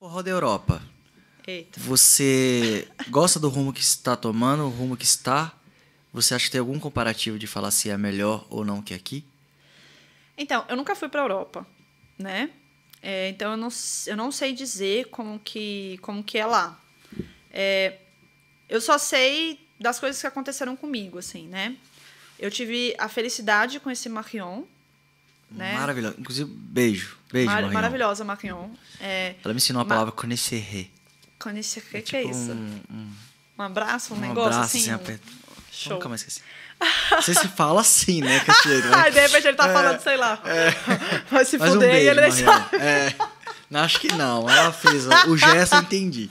Forró da Europa. Eita. Você gosta do rumo que está tomando, o rumo que está? Você acha que tem algum comparativo de falar se é melhor ou não que aqui? Então, eu nunca fui para a Europa, né? É, então eu não, eu não sei dizer como que, como que é lá. É, eu só sei das coisas que aconteceram comigo, assim, né? Eu tive a felicidade de conhecer Marion, né? Maravilhosa. Inclusive, beijo. Beijo, Mar Marion. Maravilhosa, Marion. É, Ela me ensinou a palavra conhecerre. Conhecerre, é, tipo, que é isso? Um, um, um abraço, um, um negócio abraço, assim. Um... Assim, aperto. Show. Nunca mais esqueci. Você se fala assim, né, Cacheiro? É né? Ai, ah, de repente ele tá é, falando, sei lá. É, Vai se fuder um beijo, e ele deixa. É, não, acho que não. Ela fez o gesto, eu entendi.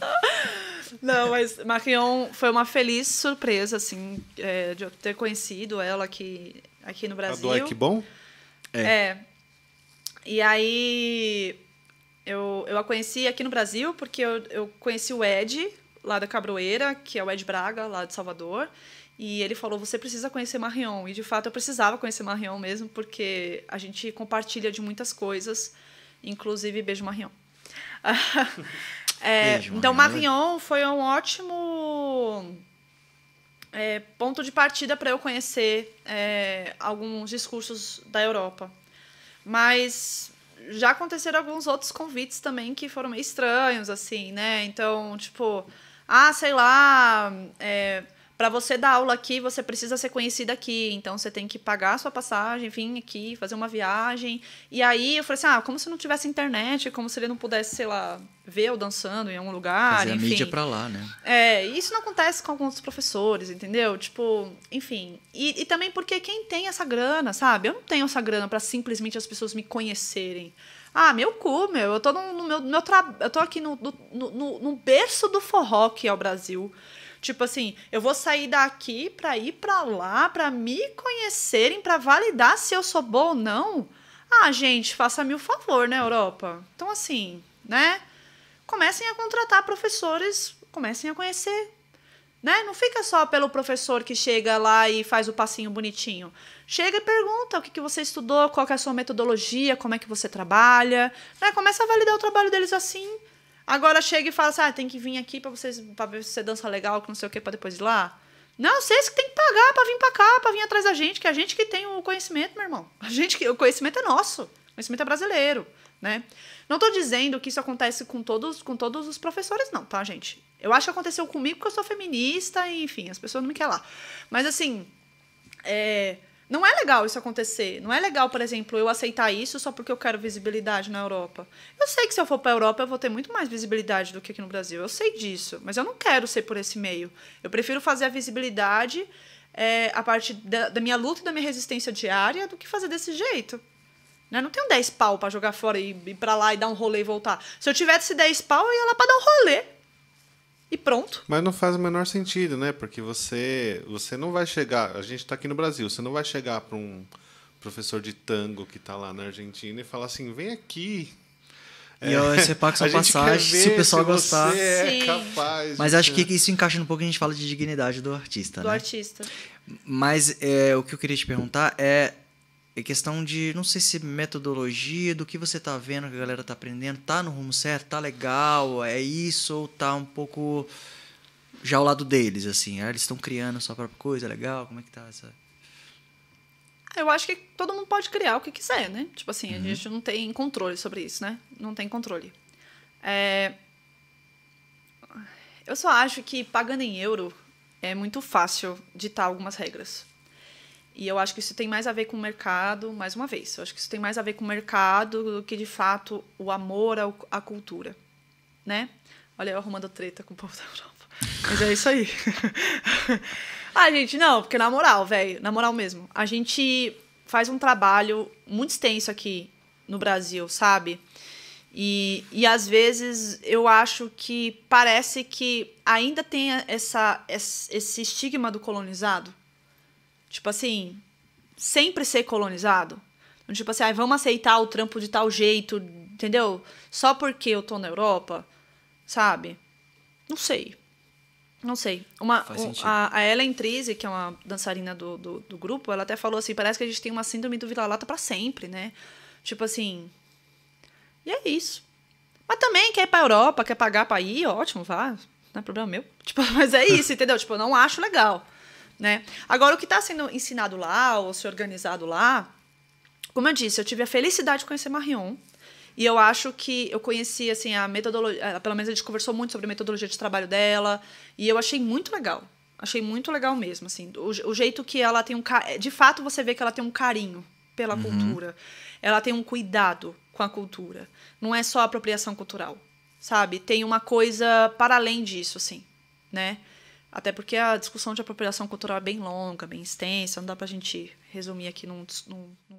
Não, mas Marion foi uma feliz surpresa, assim, é, de eu ter conhecido ela aqui, aqui no tá Brasil. Ah, que bom? É. é. E aí eu, eu a conheci aqui no Brasil, porque eu, eu conheci o Ed, lá da Cabroeira, que é o Ed Braga, lá de Salvador. E ele falou: você precisa conhecer Marion. E de fato eu precisava conhecer Marion mesmo, porque a gente compartilha de muitas coisas, inclusive beijo Marion. é, beijo, então Marion foi um ótimo é, ponto de partida para eu conhecer é, alguns discursos da Europa. Mas já aconteceram alguns outros convites também que foram meio estranhos, assim, né? Então, tipo, ah, sei lá. É, para você dar aula aqui, você precisa ser conhecida aqui, então você tem que pagar a sua passagem, vir aqui, fazer uma viagem. E aí eu falei assim: ah, como se não tivesse internet, como se ele não pudesse, sei lá, ver eu dançando em algum lugar. Fazer enfim. a mídia pra lá, né? É, e isso não acontece com alguns professores, entendeu? Tipo, enfim. E, e também porque quem tem essa grana, sabe? Eu não tenho essa grana para simplesmente as pessoas me conhecerem. Ah, meu cu, meu. Eu tô no, no meu, meu Eu tô aqui no, no, no, no berço do forró que é o Brasil. Tipo assim, eu vou sair daqui para ir para lá, para me conhecerem, para validar se eu sou boa ou não. Ah, gente, faça-me o favor, né, Europa? Então, assim, né? Comecem a contratar professores, comecem a conhecer né? Não fica só pelo professor que chega lá e faz o passinho bonitinho. Chega e pergunta o que, que você estudou, qual é a sua metodologia, como é que você trabalha. Né? Começa a validar o trabalho deles assim. Agora chega e fala assim: ah, tem que vir aqui pra vocês pra ver se você dança legal, que não sei o que, pra depois ir lá. Não, vocês que tem que pagar pra vir pra cá, pra vir atrás da gente, que é a gente que tem o conhecimento, meu irmão. A gente que, o conhecimento é nosso, o conhecimento é brasileiro, né? Não tô dizendo que isso acontece com todos, com todos os professores, não, tá, gente? Eu acho que aconteceu comigo porque eu sou feminista, enfim, as pessoas não me querem lá. Mas assim, é, não é legal isso acontecer. Não é legal, por exemplo, eu aceitar isso só porque eu quero visibilidade na Europa. Eu sei que se eu for para a Europa eu vou ter muito mais visibilidade do que aqui no Brasil. Eu sei disso, mas eu não quero ser por esse meio. Eu prefiro fazer a visibilidade é, a partir da, da minha luta e da minha resistência diária do que fazer desse jeito. Né? Não tenho 10 pau para jogar fora e ir para lá e dar um rolê e voltar. Se eu tivesse 10 pau, eu ia lá para dar um rolê e pronto. Mas não faz o menor sentido, né? Porque você, você não vai chegar. A gente está aqui no Brasil, você não vai chegar para um professor de tango que está lá na Argentina e falar assim: vem aqui. E é, você paga sua passagem, se o pessoal se gostar. é Sim. capaz. Mas acho que isso encaixa um pouco a gente fala de dignidade do artista. Do né? artista. Mas é, o que eu queria te perguntar é é questão de, não sei se metodologia, do que você está vendo, que a galera está aprendendo, tá no rumo certo, tá legal, é isso, ou tá um pouco já ao lado deles, assim. Ah, eles estão criando a sua própria coisa, legal, como é que tá essa. Eu acho que todo mundo pode criar o que quiser, né? Tipo assim, uhum. a gente não tem controle sobre isso, né? Não tem controle. É... Eu só acho que pagando em euro é muito fácil ditar algumas regras. E eu acho que isso tem mais a ver com o mercado, mais uma vez, eu acho que isso tem mais a ver com o mercado do que de fato o amor à cultura, né? Olha eu arrumando treta com o povo da Europa. Mas é isso aí. ah, gente, não, porque na moral, velho, na moral mesmo, a gente faz um trabalho muito extenso aqui no Brasil, sabe? E, e às vezes eu acho que parece que ainda tem essa, esse estigma do colonizado Tipo assim, sempre ser colonizado. Então, tipo assim, ah, vamos aceitar o trampo de tal jeito, entendeu? Só porque eu tô na Europa, sabe? Não sei. Não sei. Uma, um, a, a Ellen Trise, que é uma dançarina do, do, do, grupo, ela até falou assim: parece que a gente tem uma síndrome do vira-lata para sempre, né? Tipo assim. E é isso. Mas também quer ir pra Europa, quer pagar pra ir, ótimo, vá. Não é problema meu. Tipo, mas é isso, entendeu? Tipo, eu não acho legal. Né? Agora, o que está sendo ensinado lá, ou se organizado lá, como eu disse, eu tive a felicidade de conhecer Marion. E eu acho que eu conheci, assim, a metodologia. Eh, pelo menos a gente conversou muito sobre a metodologia de trabalho dela. E eu achei muito legal. Achei muito legal mesmo, assim. O, o jeito que ela tem um. Eh, de fato, você vê que ela tem um carinho pela uhum. cultura. Ela tem um cuidado com a cultura. Não é só apropriação cultural, sabe? Tem uma coisa para além disso, assim, né? Até porque a discussão de apropriação cultural é bem longa, bem extensa, não dá para a gente resumir aqui num, num, num